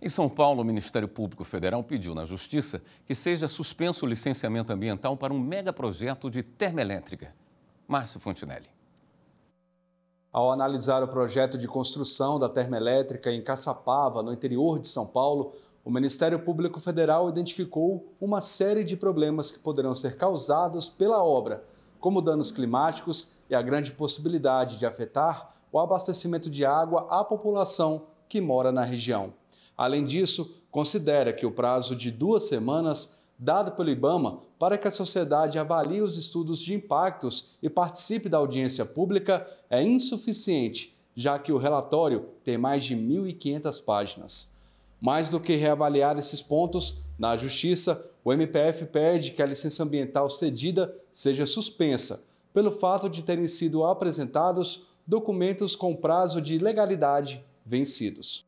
Em São Paulo, o Ministério Público Federal pediu na Justiça que seja suspenso o licenciamento ambiental para um megaprojeto de termoelétrica. Márcio Fontinelli. Ao analisar o projeto de construção da termoelétrica em Caçapava, no interior de São Paulo, o Ministério Público Federal identificou uma série de problemas que poderão ser causados pela obra, como danos climáticos e a grande possibilidade de afetar o abastecimento de água à população que mora na região. Além disso, considera que o prazo de duas semanas dado pelo IBAMA para que a sociedade avalie os estudos de impactos e participe da audiência pública é insuficiente, já que o relatório tem mais de 1.500 páginas. Mais do que reavaliar esses pontos, na Justiça, o MPF pede que a licença ambiental cedida seja suspensa, pelo fato de terem sido apresentados documentos com prazo de legalidade vencidos.